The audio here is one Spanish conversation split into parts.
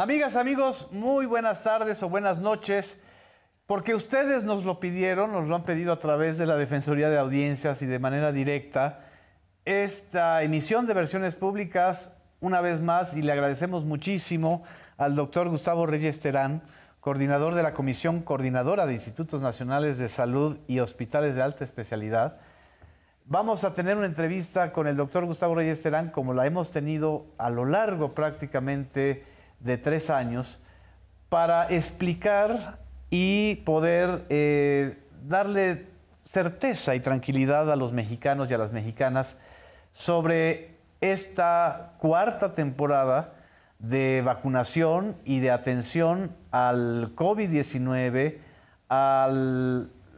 Amigas, amigos, muy buenas tardes o buenas noches, porque ustedes nos lo pidieron, nos lo han pedido a través de la Defensoría de Audiencias y de manera directa, esta emisión de versiones públicas una vez más y le agradecemos muchísimo al doctor Gustavo Reyes Terán, coordinador de la Comisión Coordinadora de Institutos Nacionales de Salud y Hospitales de Alta Especialidad. Vamos a tener una entrevista con el doctor Gustavo Reyes Terán, como la hemos tenido a lo largo prácticamente de tres años para explicar y poder eh, darle certeza y tranquilidad a los mexicanos y a las mexicanas sobre esta cuarta temporada de vacunación y de atención al COVID-19, a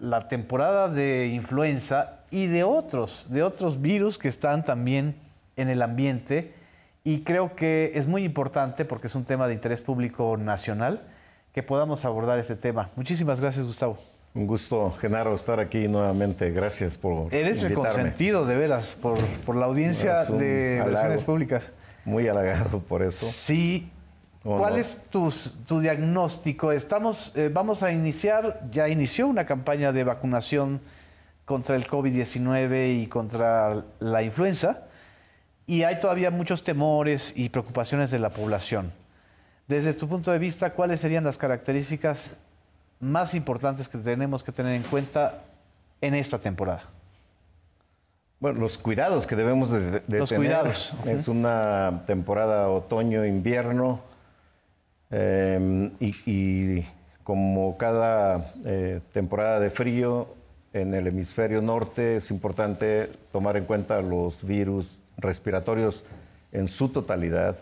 la temporada de influenza y de otros, de otros virus que están también en el ambiente y creo que es muy importante, porque es un tema de interés público nacional, que podamos abordar ese tema. Muchísimas gracias, Gustavo. Un gusto, Genaro, estar aquí nuevamente. Gracias por. Eres el consentido, de veras, por, la audiencia de públicas. Muy halagado por eso. Sí. ¿Cuál es tu, tu, diagnóstico? Estamos, eh, vamos a iniciar, ya inició una campaña de vacunación contra el COVID-19 y contra la influenza y hay todavía muchos temores y preocupaciones de la población. Desde tu punto de vista, ¿cuáles serían las características más importantes que tenemos que tener en cuenta en esta temporada? Bueno, los cuidados que debemos de, los Cuidados. Es una temporada otoño-invierno em, y, como cada eh, temporada de frío en el hemisferio norte es importante tomar en cuenta los virus respiratorios en su totalidad.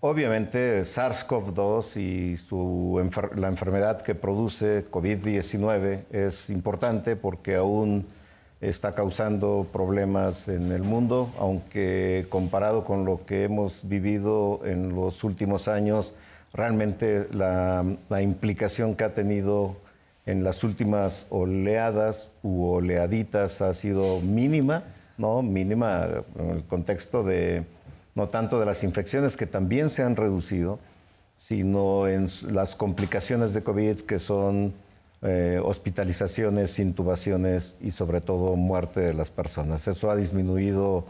obviamente SARS-CoV-2 y la enfermedad que produce COVID-19 es importante porque aún está causando problemas en el mundo, aunque comparado con lo que hemos vivido en los últimos años, realmente la, la implicación que ha tenido en las últimas oleadas u oleaditas ha sido mínima ¿no? mínima en el contexto de no tanto de las infecciones que también se han reducido, sino en las complicaciones de COVID que son eh, hospitalizaciones, intubaciones y sobre todo muerte de las personas. Eso ha disminuido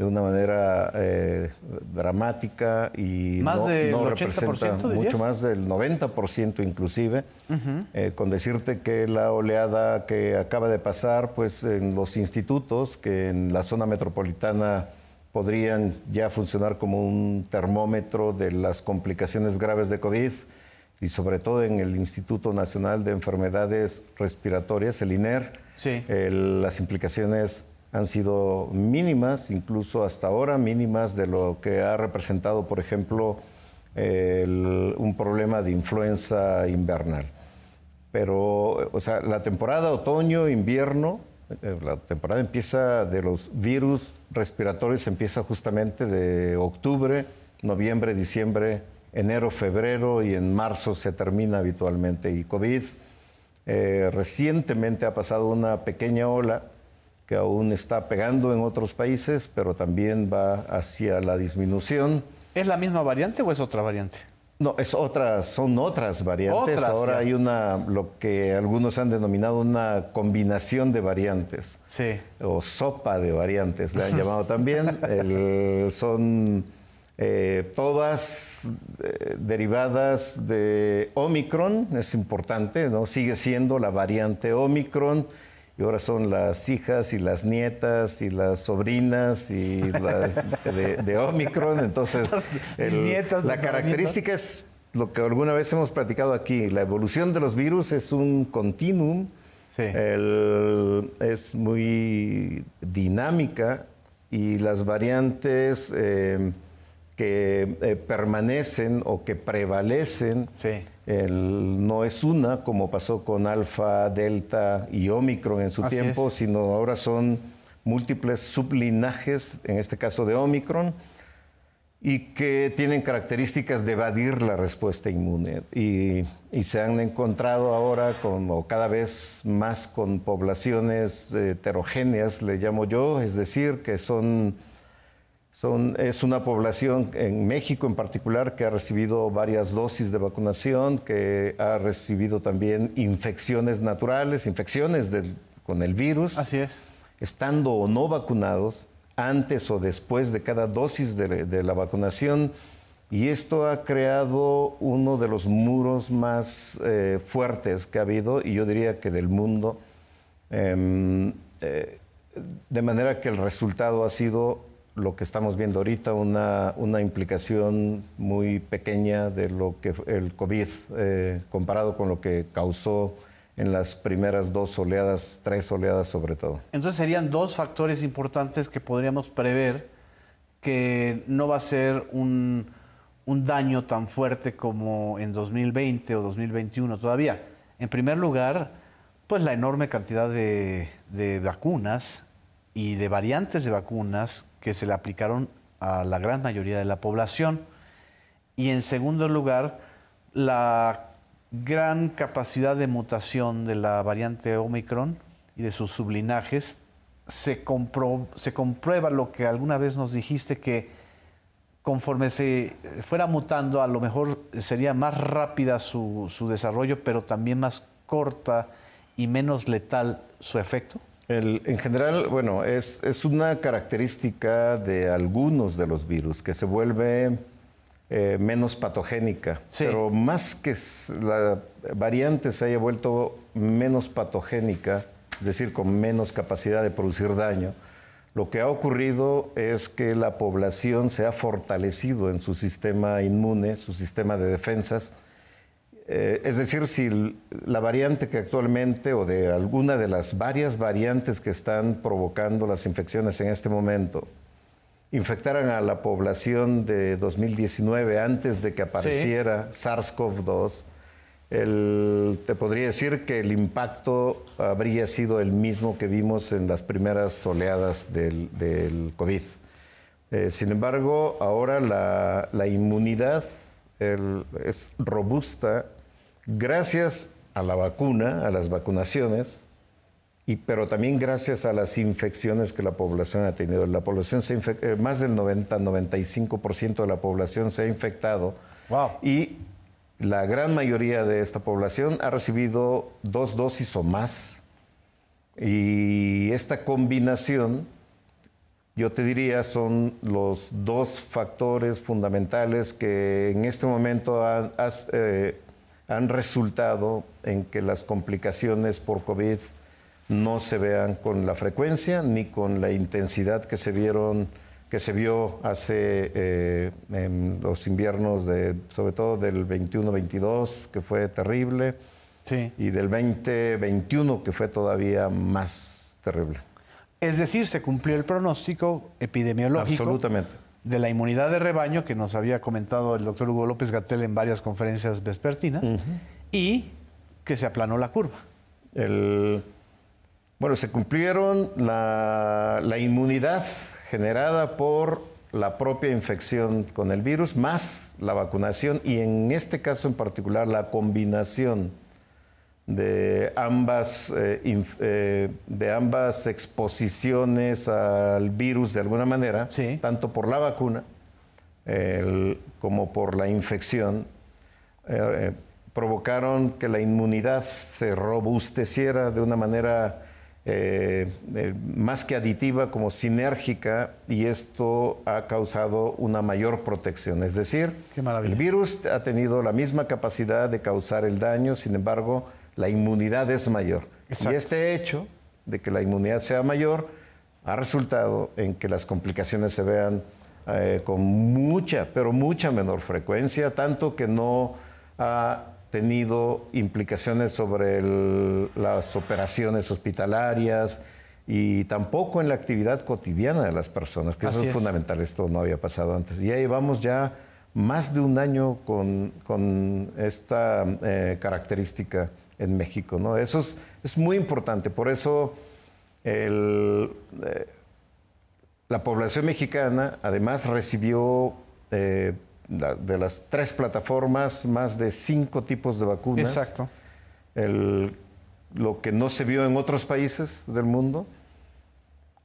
de una manera eh, dramática y no, representa mucho más del 90% inclusive, eh, con decirte que la oleada que acaba de pasar pues en los institutos que en la zona metropolitana podrían ya funcionar como un termómetro de las complicaciones graves de COVID y sobre todo en el Instituto Nacional de Enfermedades Respiratorias, el INER, eh, las implicaciones han sido mínimas, incluso hasta ahora mínimas de lo que ha representado, por ejemplo, un problema de influenza invernal. Pero, o sea, la temporada otoño-invierno, eh, la temporada empieza de los virus respiratorios, empieza justamente de octubre, noviembre, diciembre, enero, febrero y en marzo se termina habitualmente. Y COVID eh, recientemente ha pasado una pequeña ola que aún está pegando en otros países, pero también va hacia la disminución. ¿Es la misma variante o es otra variante? No, es otra, son otras variantes. Ahora hay una, lo que algunos han denominado una combinación de variantes. Sí. O sopa de variantes, le han llamado también. son eh, todas eh, derivadas de Omicron, es importante, ¿no? Sigue siendo la variante Omicron y ahora son las hijas y las nietas y las sobrinas y de, Omicron. Entonces, la característica es lo que alguna vez hemos platicado aquí, la evolución de los virus es un continuum, es muy dinámica y las variantes eh, que eh, permanecen o que prevalecen no es una, como pasó con Alfa, Delta y Omicron en su tiempo, sino ahora son múltiples sublinajes, en este caso de Omicron, y que tienen características de evadir la respuesta inmune. Y, y se han encontrado ahora con, cada vez más con poblaciones heterogéneas, le llamo yo, es decir, que son es una población en México en particular que ha recibido varias dosis de vacunación, que ha recibido también infecciones naturales, infecciones con el virus. Así es. Estando o no vacunados, antes o después de cada dosis de, la vacunación. Y esto ha creado uno de los muros más eh, fuertes que ha habido, y yo diría que del mundo. Em, eh, de manera que el resultado ha sido lo que estamos viendo ahorita, una, implicación muy pequeña de lo que el COVID, eh, comparado con lo que causó en las primeras dos oleadas, tres oleadas sobre todo. Entonces serían dos factores importantes que podríamos prever que no va a ser un, daño tan fuerte como en 2020 o 2021 todavía. En primer lugar, pues la enorme cantidad de, de vacunas y de variantes de vacunas que se le aplicaron a la gran mayoría de la población. Y en segundo lugar, la gran capacidad de mutación de la variante Omicron y de sus sublinajes, se, se comprueba lo que alguna vez nos dijiste que conforme se fuera mutando, a lo mejor sería más rápida su desarrollo, pero también más corta y menos letal su efecto? en general, bueno, es, una característica de algunos de los virus que se vuelve eh, menos patogénica. Pero más que la variante se haya vuelto menos patogénica, es decir, con menos capacidad de producir daño, lo que ha ocurrido es que la población se ha fortalecido en su sistema inmune, su sistema de defensas, eh, es decir, si la variante que actualmente o de alguna de las varias variantes que están provocando las infecciones en este momento infectaran a la población de 2019 antes de que apareciera SARS-CoV-2, te podría decir que el impacto habría sido el mismo que vimos en las primeras oleadas del, COVID. Eh, sin embargo, ahora la, inmunidad es robusta gracias a la vacuna, a las vacunaciones, y, pero también gracias a las infecciones que la población ha tenido. La población se eh, más del 90-95% de la población se ha infectado. Y la gran mayoría de esta población ha recibido dos dosis o más. Y esta combinación, yo te diría, son los dos factores fundamentales que en este momento han, eh, han resultado en que las complicaciones por COVID no se vean con la frecuencia ni con la intensidad que se vieron que se vio hace eh, en los inviernos de sobre todo del 21-22 que fue terrible y del 20-21 que fue todavía más terrible. Es decir, se cumplió el pronóstico epidemiológico. Absolutamente de la inmunidad de rebaño que nos había comentado el doctor Hugo López Gatel en varias conferencias vespertinas y que se aplanó la curva. El... Bueno, se cumplieron la inmunidad generada por la propia infección con el virus más la vacunación y en este caso en particular la combinación de ambas, eh, eh, de ambas exposiciones al virus de alguna manera, tanto por la vacuna como por la infección, eh, provocaron que la inmunidad se robusteciera de una manera más que aditiva, como sinérgica, y esto ha causado una mayor protección. Es decir, el virus ha tenido la misma capacidad de causar el daño, sin embargo, la inmunidad es mayor. Y este hecho de que la inmunidad sea mayor ha resultado en que las complicaciones se vean eh, con mucha, pero mucha menor frecuencia, tanto que no ha tenido implicaciones sobre las operaciones hospitalarias y tampoco en la actividad cotidiana de las personas, que eso es, fundamental, esto no había pasado antes. Y ahí vamos ya más de un año con, esta eh, característica en México. ¿no? Eso es, muy importante. Por eso eh, la población mexicana además recibió eh, de las tres plataformas más de cinco tipos de vacunas. Exacto. lo que no se vio en otros países del mundo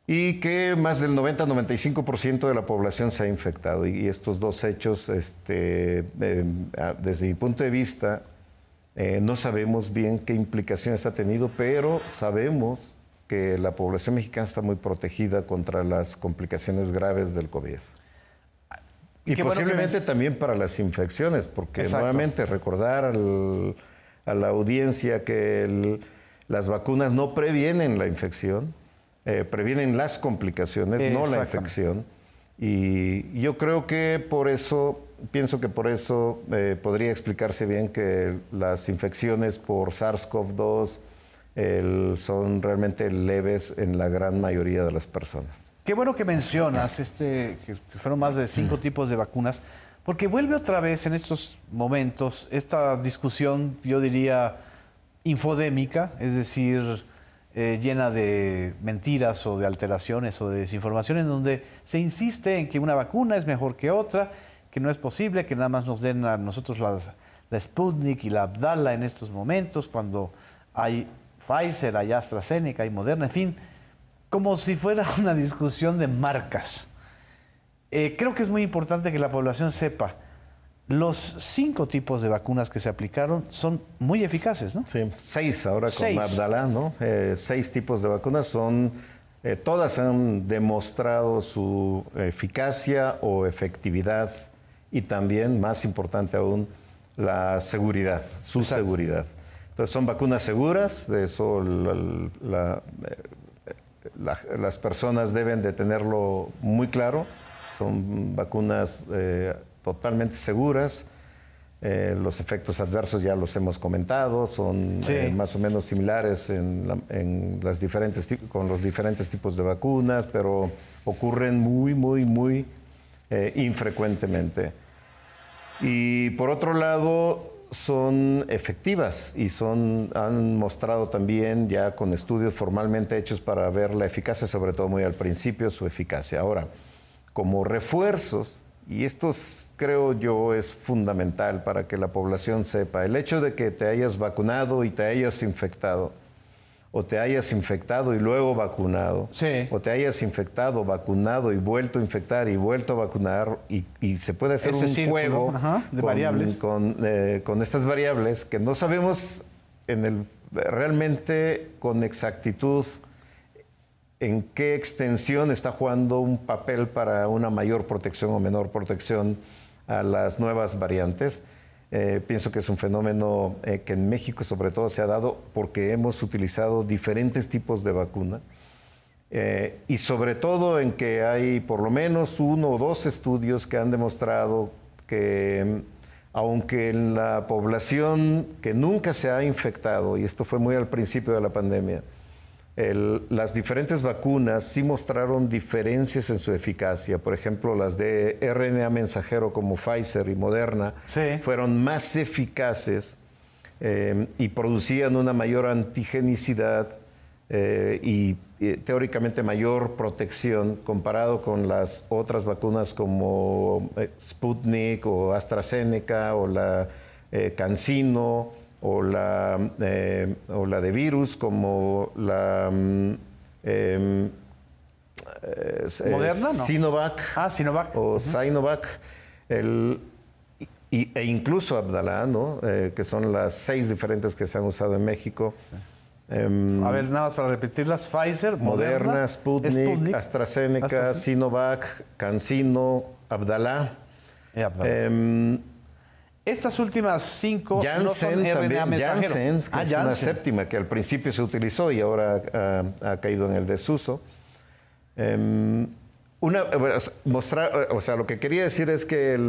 y que más del 90-95% de la población se ha infectado. Y estos dos hechos, este, eh, desde mi punto de vista, eh, no sabemos bien qué implicaciones ha tenido, pero sabemos que la población mexicana está muy protegida contra las complicaciones graves del COVID. Y posiblemente también para las infecciones, porque nuevamente recordar a la audiencia que las vacunas no previenen la infección, eh, previenen las complicaciones, no la infección. Y yo creo que por eso pienso que por eso eh, podría explicarse bien que las infecciones por SARS-CoV-2 son realmente leves en la gran mayoría de las personas. Qué bueno que mencionas este, que fueron más de cinco tipos de vacunas, porque vuelve otra vez en estos momentos esta discusión, yo diría, infodémica, es decir, eh, llena de mentiras o de alteraciones o de desinformación, en donde se insiste en que una vacuna es mejor que otra que no es posible que nada más nos den a nosotros la Sputnik y la Abdala en estos momentos, cuando hay Pfizer, hay AstraZeneca, hay Moderna, en fin, como si fuera una discusión de marcas. Eh, creo que es muy importante que la población sepa, los cinco tipos de vacunas que se aplicaron son muy eficaces, ¿no? Sí, seis ahora con la Abdala, ¿no? Eh, seis tipos de vacunas son, eh, todas han demostrado su eficacia o efectividad y también, más importante aún, la seguridad, su seguridad. Entonces son vacunas seguras, de eso eh, las personas deben de tenerlo muy claro, son vacunas eh, totalmente seguras, eh, los efectos adversos ya los hemos comentado, son más o menos similares en, las diferentes, con los diferentes tipos de vacunas, pero ocurren muy, muy, muy eh, infrecuentemente. Y por otro lado, son efectivas y son, han mostrado también ya con estudios formalmente hechos para ver la eficacia, sobre todo muy al principio, su eficacia. Ahora, como refuerzos, y esto creo yo es fundamental para que la población sepa, el hecho de que te hayas vacunado y te hayas infectado, o te hayas infectado y luego vacunado, o te hayas infectado, vacunado y vuelto a infectar y vuelto a vacunar, y, se puede hacer un juego de con, variables. Eh, con, estas variables que no sabemos realmente con exactitud en qué extensión está jugando un papel para una mayor protección o menor protección a las nuevas variantes. Eh, pienso que es un fenómeno eh, que en México sobre todo se ha dado porque hemos utilizado diferentes tipos de vacuna eh, y sobre todo en que hay por lo menos uno o dos estudios que han demostrado que mm, aunque la población que nunca se ha infectado, y esto fue muy al principio de la pandemia, las diferentes vacunas sí mostraron diferencias en su eficacia. Por ejemplo, las de RNA mensajero como Pfizer y Moderna fueron más eficaces eh, y producían una mayor antigenicidad eh, y, eh, teóricamente mayor protección comparado con las otras vacunas como Sputnik o AstraZeneca o la Cancino o la, eh, la de virus, como la... Mm, em, eh, ¿Moderna? Sinovac. Ah, Sinovac. O Sinovac. e incluso Abdalá, ¿no? Eh, que son las seis diferentes que se han usado en México. Em, a ver, nada más para repetirlas: Pfizer, Moderna, Sputnik, AstraZeneca, Sinovac, CanSino, Abdalá. Y em, estas últimas cinco Janssen, no son también, mensajero. Janssen, que es una ah, séptima que al principio se utilizó y ahora ha, caído en el desuso. Em, eh, mostrar, eh, o sea, lo que quería decir es que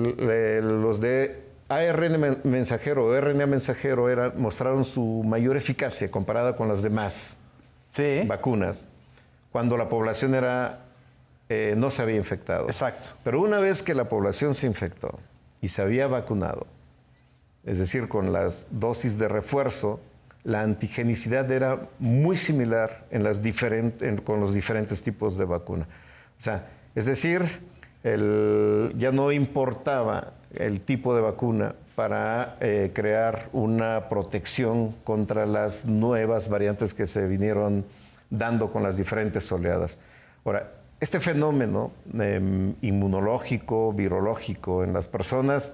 los de ARN mensajero o RNA mensajero mostraron su mayor eficacia comparada con las demás vacunas cuando la población era, eh, no se había infectado. Exacto. Pero una vez que la población se infectó y se había vacunado, es decir, con las dosis de refuerzo, la antigenicidad era muy similar con los diferentes tipos de vacuna. O sea, es decir, ya no importaba el tipo de vacuna para eh, crear una protección contra las nuevas variantes que se vinieron dando con las diferentes oleadas. Ahora, este fenómeno em, inmunológico, virológico en las personas,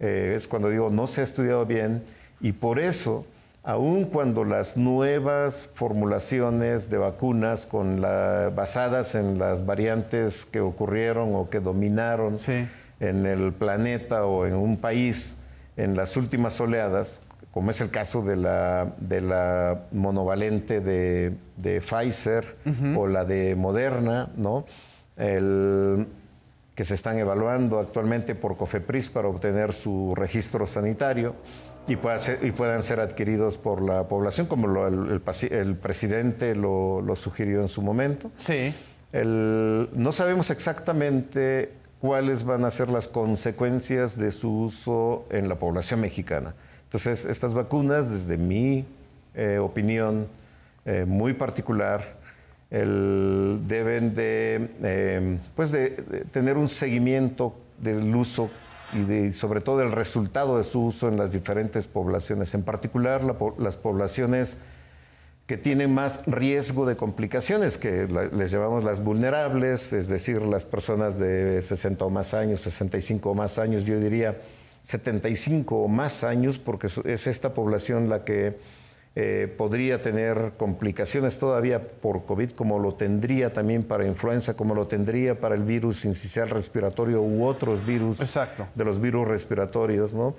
eh, es cuando digo no se ha estudiado bien y por eso, aun cuando las nuevas formulaciones de vacunas con basadas en las variantes que ocurrieron o que dominaron en el planeta o en un país en las últimas oleadas, como es el caso de la, de la monovalente de, Pfizer o la de Moderna, ¿no? que se están evaluando actualmente por COFEPRIS para obtener su registro sanitario y, y puedan ser adquiridos por la población, como lo, el, presidente lo, sugirió en su momento. Sí. no sabemos exactamente cuáles van a ser las consecuencias de su uso en la población mexicana. Entonces, estas vacunas, desde mi eh, opinión eh, muy particular, el, deben de, em, pues de, tener un seguimiento del uso y sobre todo el resultado de su uso en las diferentes poblaciones, en particular las poblaciones que tienen más riesgo de complicaciones, que les llamamos las vulnerables, es decir, las personas de 60 o más años, 65 o más años, yo diría 75 o más años, porque es esta población la que eh, podría tener complicaciones todavía por COVID, como lo tendría también para influenza, como lo tendría para el virus incisional respiratorio u otros virus de los virus respiratorios, ¿no?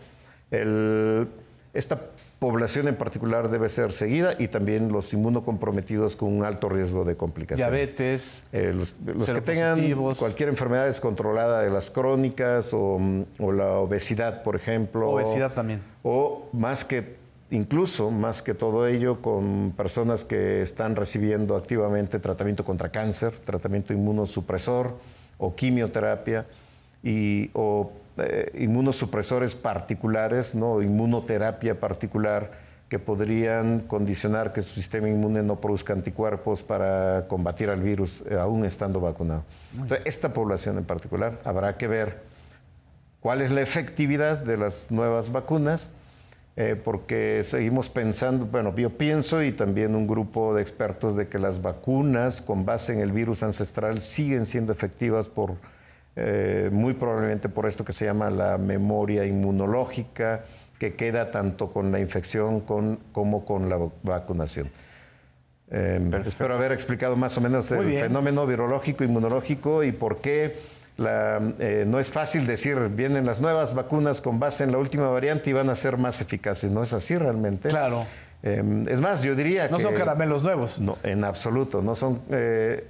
esta población en particular debe ser seguida y también los inmunocomprometidos con un alto riesgo de complicaciones. Diabetes. Eh, los, que tengan cualquier enfermedad descontrolada de las crónicas o, o, la obesidad, por ejemplo. Obesidad también. O más que incluso más que todo ello con personas que están recibiendo activamente tratamiento contra cáncer, tratamiento inmunosupresor o quimioterapia y, o eh, inmunosupresores particulares, inmunoterapia particular que podrían condicionar que su sistema inmune no produzca anticuerpos para combatir al virus eh, aún estando vacunado. Entonces, esta población en particular habrá que ver cuál es la efectividad de las nuevas vacunas eh, porque seguimos pensando, bueno, yo pienso y también un grupo de expertos de que las vacunas con base en el virus ancestral siguen siendo efectivas por, eh, muy probablemente por esto que se llama la memoria inmunológica, que queda tanto con la infección como con la vacunación. Em, espero haber explicado más o menos el fenómeno virológico, inmunológico y por qué eh, no es fácil decir, vienen las nuevas vacunas con base en la última variante y van a ser más eficaces. No es así realmente. Claro. Em, es más, yo diría que... No son caramelos nuevos. No, en absoluto. No son... Eh,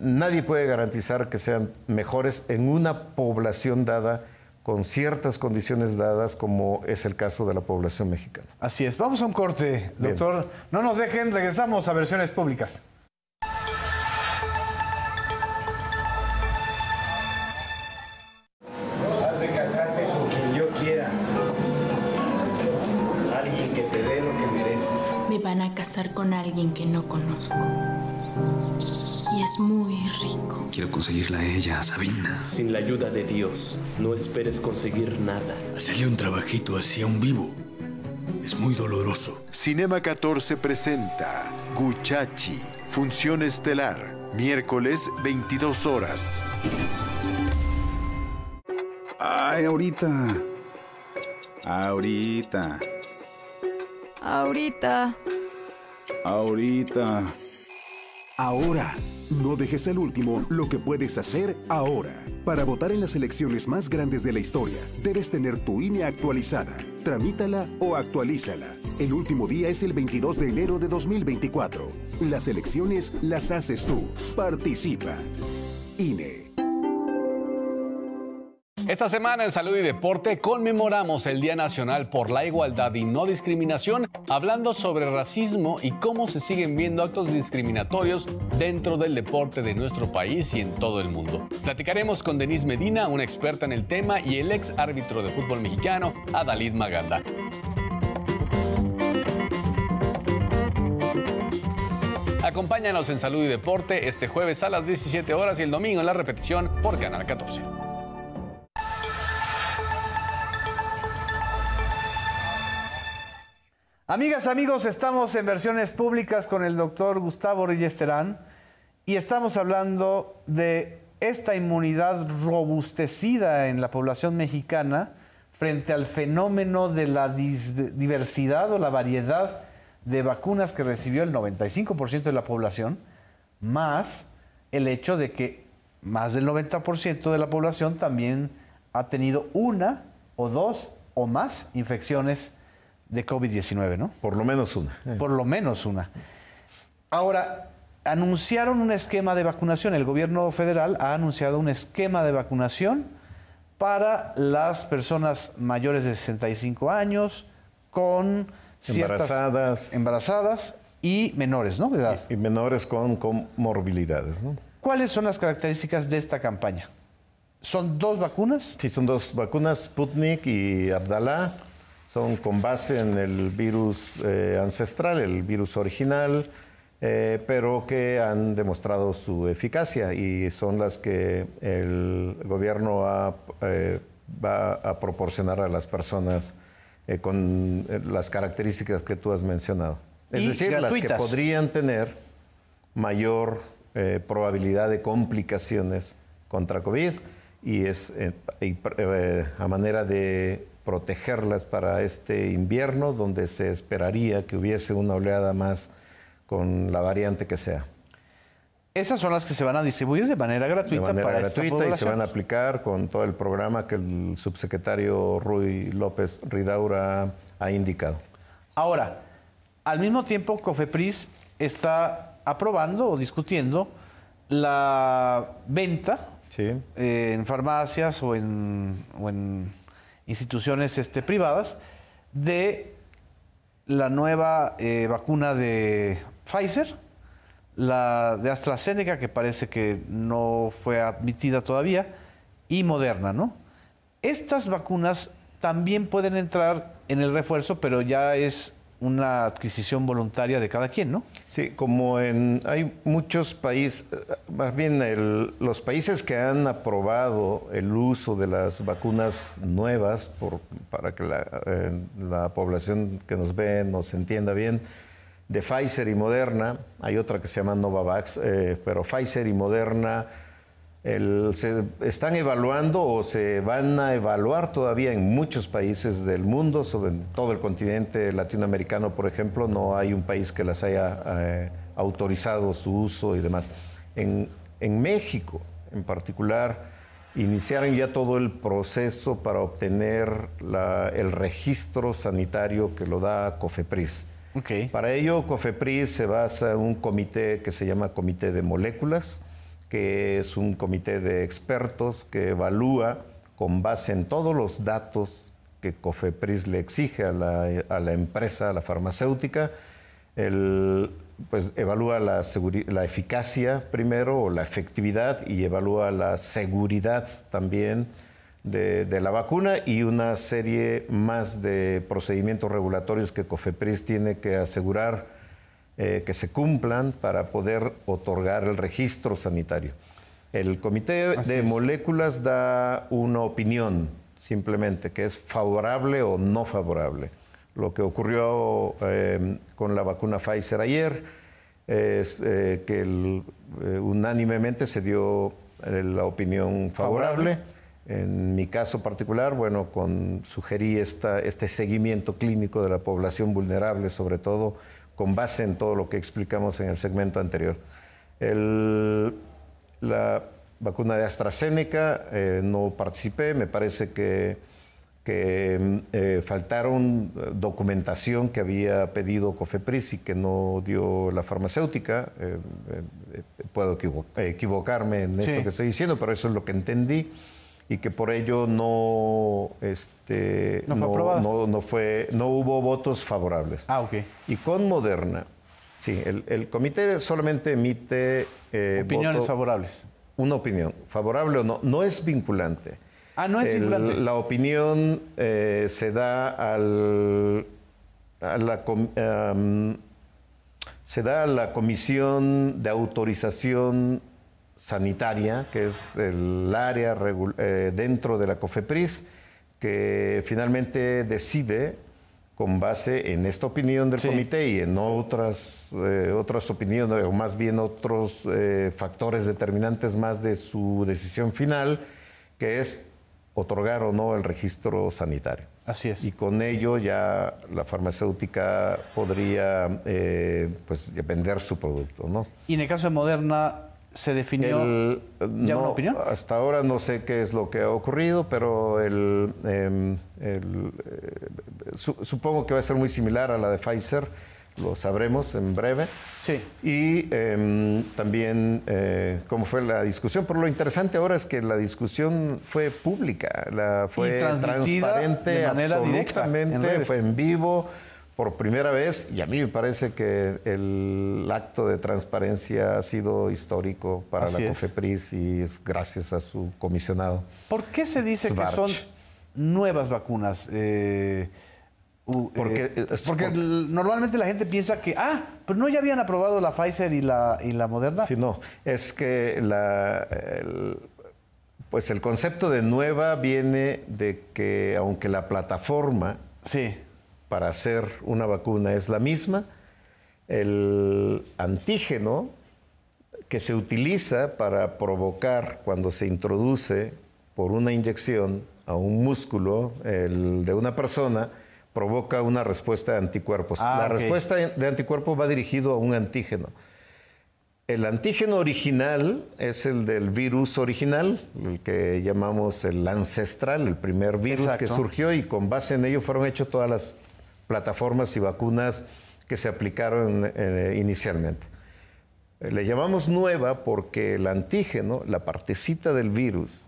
nadie puede garantizar que sean mejores en una población dada con ciertas condiciones dadas, como es el caso de la población mexicana. Así es. Vamos a un corte, doctor. No nos dejen, regresamos a versiones públicas. con alguien que no conozco. Y es muy rico. Quiero conseguirla a ella, Sabina. Sin la ayuda de Dios, no esperes conseguir nada. Hacerle un trabajito hacia un vivo es muy doloroso. Cinema 14 presenta Guchachi, función estelar, miércoles 22 horas. Ay, ahorita. Ahorita. Ahorita. Ahorita. Ahora. No dejes el último lo que puedes hacer ahora. Para votar en las elecciones más grandes de la historia, debes tener tu INE actualizada. Tramítala o actualízala. El último día es el 22 de enero de 2024. Las elecciones las haces tú. Participa. INE. Esta semana en Salud y Deporte conmemoramos el Día Nacional por la Igualdad y No Discriminación, hablando sobre racismo y cómo se siguen viendo actos discriminatorios dentro del deporte de nuestro país y en todo el mundo. Platicaremos con Denise Medina, una experta en el tema, y el ex árbitro de fútbol mexicano, Adalid Maganda. Acompáñanos en Salud y Deporte este jueves a las 17 horas y el domingo en la repetición por Canal 14. Amigas, amigos, estamos en versiones públicas con el doctor Gustavo Rillesterán y estamos hablando de esta inmunidad robustecida en la población mexicana frente al fenómeno de la diversidad o la variedad de vacunas que recibió el 95% de la población, más el hecho de que más del 90% de la población también ha tenido una o dos o más infecciones de COVID-19, ¿no? Por lo menos una. Por lo menos una. Ahora, anunciaron un esquema de vacunación. El gobierno federal ha anunciado un esquema de vacunación para las personas mayores de 65 años con ciertas embarazadas, embarazadas y menores, ¿no? Y, menores con comorbilidades, ¿no? ¿Cuáles son las características de esta campaña? ¿Son dos vacunas? Sí, son dos vacunas, Putnik y Abdala son con base en el virus eh, ancestral, el virus original, eh, pero que han demostrado su eficacia y son las que el gobierno eh, va a proporcionar a las personas con las características que tú has mencionado. Es decir, las que podrían tener mayor probabilidad de complicaciones contra COVID y es a manera de protegerlas para este invierno, donde se esperaría que hubiese una oleada más con la variante que sea. Esas son las que se van a distribuir de manera gratuita para gratuita y se van a aplicar con todo el programa que el subsecretario Ruy López Ridaura ha indicado. Ahora, al mismo tiempo, COFEPRIS está aprobando o discutiendo la venta eh, en farmacias o en instituciones este, privadas de la nueva eh, vacuna de Pfizer, la de AstraZeneca, que parece que no fue admitida todavía, y Moderna, ¿no? Estas vacunas también pueden entrar en el refuerzo, pero ya es una adquisición voluntaria de cada quien, ¿no? Sí, como en hay muchos países, eh, más bien los países que han aprobado el uso de las vacunas nuevas por, para que eh, la, población que nos ve nos entienda bien, de Pfizer y Moderna, hay otra que se llama Novavax, eh, pero Pfizer y Moderna se están evaluando o se van a evaluar todavía en muchos países del mundo, sobre todo el continente latinoamericano, por ejemplo, no hay un país que las haya eh, autorizado su uso y demás. En, México, en particular, iniciaron ya todo el proceso para obtener el registro sanitario que lo da COFEPRIS. Okay. Para ello, COFEPRIS se basa en un comité que se llama Comité de Moléculas que es un comité de expertos que evalúa con base en todos los datos que COFEPRIS le exige a la, empresa, a la farmacéutica, pues evalúa la, eficacia primero o la efectividad y evalúa la seguridad también de, la vacuna y una serie más de procedimientos regulatorios que COFEPRIS tiene que asegurar eh, que se cumplan para poder otorgar el registro sanitario. El Comité de Moléculas da una opinión, simplemente, que es favorable o no favorable. Lo que ocurrió eh, con la vacuna Pfizer ayer es eh, que unánimemente se dio la opinión favorable. En mi caso particular, bueno, sugerí este seguimiento clínico de la población vulnerable, sobre todo con base en todo lo que explicamos en el segmento anterior. la vacuna de AstraZeneca eh, no participé, me parece que, eh, faltaron eh, documentación que había pedido Cofepris y que no dio la farmacéutica. puedo equivocarme en esto que estoy diciendo, pero eso es lo que entendí y que por ello no, este, ¿No, no, hubo votos favorables. Ah, ok. Y con Moderna, sí, el, comité solamente emite... Eh, Opiniones favorables. Una opinión, favorable o no, no es vinculante. Ah, no es vinculante. La opinión eh, se da al... la, em, se da a la comisión de autorización sanitaria, que es el área eh, dentro de la COFEPRIS, que finalmente decide con base en esta opinión del comité y en otras, eh, otras opiniones, o más bien otros eh, factores determinantes más de su decisión final, que es otorgar o no el registro sanitario. Así es. Y con ello ya la farmacéutica podría pues, vender su producto, ¿no? Y en el caso de Moderna, se definió. opinión? Hasta ahora no sé qué es lo que ha ocurrido, pero el, em, eh, supongo que va a ser muy similar a la de Pfizer. Lo sabremos en breve. Sí. Y em, también eh, cómo fue la discusión. Pero lo interesante ahora es que la discusión fue pública, la, fue transparente, absolutamente, fue en vivo por primera vez, y a mí me parece que el acto de transparencia ha sido histórico para la COFEPRIS y es gracias a su comisionado. ¿Por qué se dice que son nuevas vacunas? Eh, eh, porque, eh, normalmente la gente piensa que, ah, pero pues no ya habían aprobado la Pfizer y la, y la Moderna. Sí, no, es que la, pues el concepto de nueva viene de que aunque la plataforma... Sí para hacer una vacuna es la misma. El antígeno que se utiliza para provocar cuando se introduce por una inyección a un músculo el de una persona provoca una respuesta de anticuerpos. Ah, la respuesta de anticuerpos va dirigido a un antígeno. El antígeno original es el del virus original, el que llamamos el ancestral, el primer virus que surgió y con base en ello fueron hechas todas las plataformas y vacunas que se aplicaron eh, inicialmente. Eh, le llamamos nueva porque el antígeno, la partecita del virus,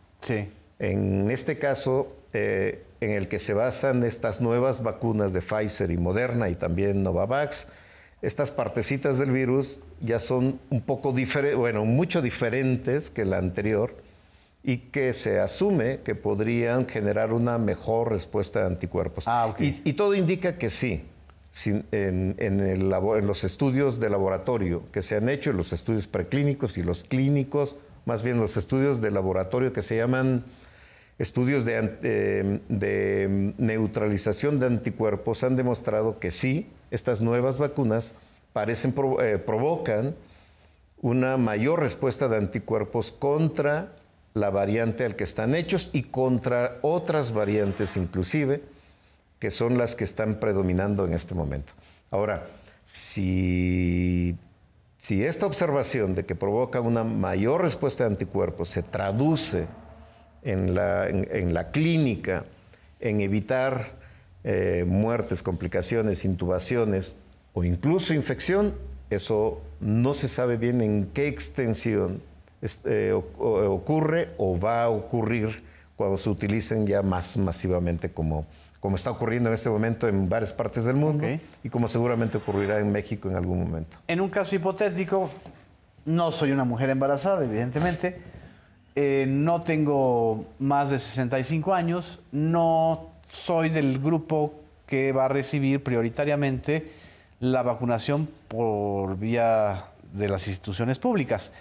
en este caso eh, en el que se basan estas nuevas vacunas de Pfizer y Moderna y también Novavax, estas partecitas del virus ya son un poco diferentes, bueno, mucho diferentes que la anterior y que se asume que podrían generar una mejor respuesta de anticuerpos. Ah, y, todo indica que sí. en, los estudios de laboratorio que se han hecho, los estudios preclínicos y los clínicos, más bien los estudios de laboratorio que se llaman estudios de, eh, neutralización de anticuerpos, han demostrado que sí, estas nuevas vacunas parecen, eh, provocan una mayor respuesta de anticuerpos contra la variante al que están hechos y contra otras variantes inclusive, que son las que están predominando en este momento. Ahora, si, si esta observación de que provoca una mayor respuesta de anticuerpos se traduce en la, clínica, en evitar eh, muertes, complicaciones, intubaciones o incluso infección, eso no se sabe bien en qué extensión este, ocurre o va a ocurrir cuando se utilicen ya más masivamente como, está ocurriendo en este momento en varias partes del mundo y como seguramente ocurrirá en México en algún momento. En un caso hipotético, no soy una mujer embarazada, evidentemente, eh, no tengo más de 65 años, no soy del grupo que va a recibir prioritariamente la vacunación por vía de las instituciones públicas.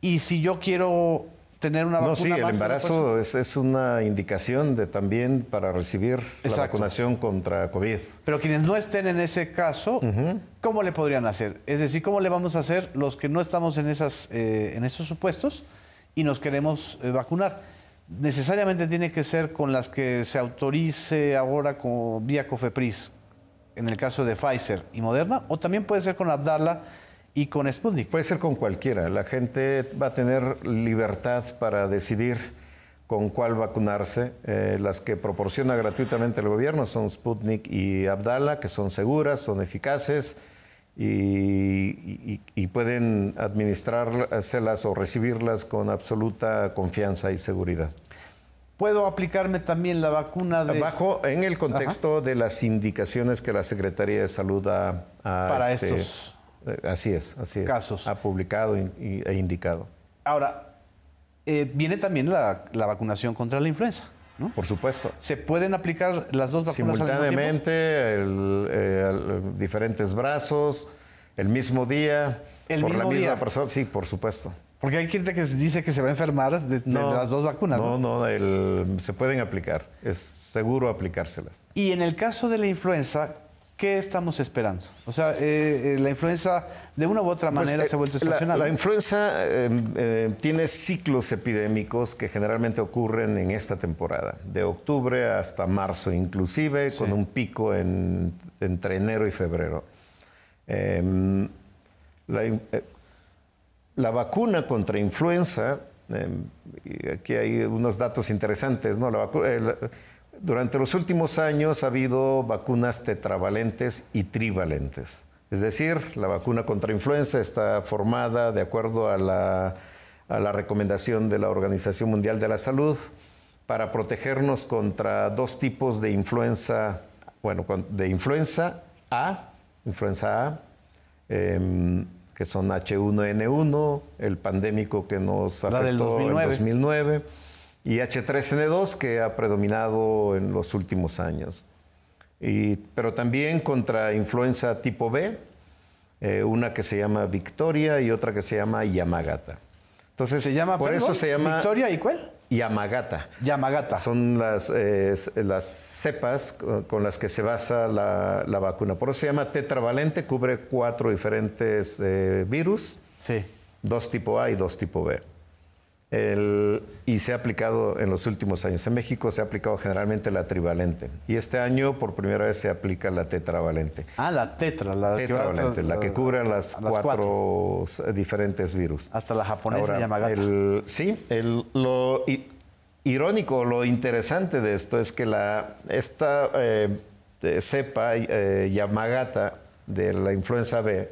Y si yo quiero tener una vacuna. No, sí, el embarazo es, una indicación de también para recibir la vacunación contra COVID. Pero quienes no estén en ese caso, ¿cómo le podrían hacer? Es decir, ¿cómo le vamos a hacer los que no estamos en, esas, eh, en esos supuestos y nos queremos eh, vacunar? necesariamente tiene que ser con las que se autorice ahora vía COFEPRIS, en el caso de Pfizer y Moderna, o también puede ser con Abdala y con Sputnik. Puede ser con cualquiera. La gente va a tener libertad para decidir con cuál vacunarse. Eh, las que proporciona gratuitamente el gobierno son Sputnik y Abdala, que son seguras, son eficaces y, pueden administrarlas o recibirlas con absoluta confianza y seguridad. ¿Puedo aplicarme también la vacuna de...? Bajo, en el contexto de las indicaciones que la Secretaría de Salud ha Para este, estos eh, así es, así es. Casos. Ha publicado e indicado. Ahora, eh, viene también la, vacunación contra la influenza. ¿no? Por supuesto. ¿Se pueden aplicar las dos vacunas Simultáneamente, eh, diferentes brazos, el mismo día, por la misma persona. Sí, por supuesto. Porque hay gente que dice que se va a enfermar de, las dos vacunas. No, no, se pueden aplicar. Es seguro aplicárselas. Y en el caso de la influenza, ¿Qué estamos esperando? O sea, eh, eh, la influenza de una u otra pues, manera eh, se ha vuelto estacional. La, influenza em, em, tiene ciclos epidémicos que generalmente ocurren en esta temporada, de octubre hasta marzo inclusive, con un pico entre enero y febrero. Em, la, vacuna contra influenza, aquí hay unos datos interesantes, ¿no? Durante los últimos años ha habido vacunas tetravalentes y trivalentes. Es decir, la vacuna contra influenza está formada de acuerdo a la, recomendación de la Organización Mundial de la Salud para protegernos contra dos tipos de influenza, bueno, de influenza A, influenza A, em, que son H1N1, el pandémico que nos afectó en 2009 y H3N2 que ha predominado en los últimos años. Y, pero también contra influenza tipo B, eh, una que se llama Victoria y otra que se llama Yamagata. Entonces, ¿Se llama, por eso se llama Victoria y cuál? Yamagata. Yamagata. Son las, las cepas con las que se basa la, vacuna. Por eso se llama tetravalente, cubre cuatro diferentes eh, virus. Sí. Dos tipo A y dos tipo B. El, y se ha aplicado en los últimos años. En México se ha aplicado generalmente la trivalente. Y este año por primera vez se aplica la tetravalente. Ah, la tetra, la tetravalente, la, que cubre las, cuatro, diferentes virus. Hasta la japonesa Ahora, Yamagata. sí, lo irónico, lo interesante de esto es que la, esta eh, eh, cepa Yamagata eh, de la influenza B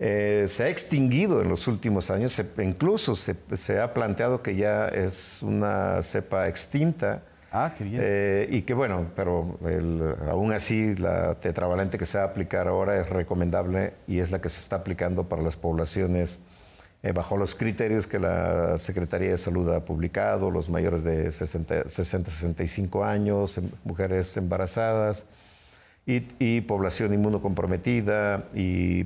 eh, se ha extinguido en los últimos años, incluso se, ha planteado que ya es una cepa extinta. Ah, qué bien. Eh, y que bueno, pero aún así la tetravalente que se va a aplicar ahora es recomendable y es la que se está aplicando para las poblaciones eh, bajo los criterios que la Secretaría de Salud ha publicado, los mayores de 60-65 años, em, mujeres embarazadas y, población inmunocomprometida y,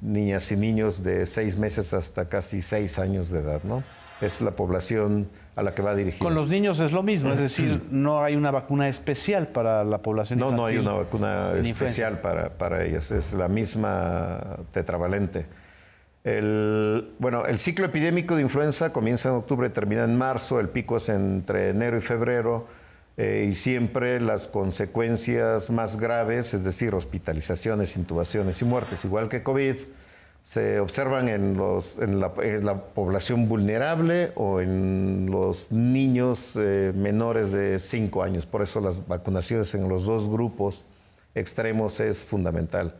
niñas y niños de seis meses hasta casi seis años de edad, ¿no? Es la población a la que va dirigida. Con los niños es lo mismo, es decir, no hay una vacuna especial para la población No, no hay una vacuna especial para, para ellos, es la misma tetravalente. El, bueno, el ciclo epidémico de influenza comienza en octubre, y termina en marzo, el pico es entre enero y febrero. Eh, y siempre las consecuencias más graves, es decir, hospitalizaciones, intubaciones y muertes, igual que COVID, se observan en, los, en, la, población vulnerable o en los niños eh, menores de 5 años. Por eso las vacunaciones en los dos grupos extremos es fundamental.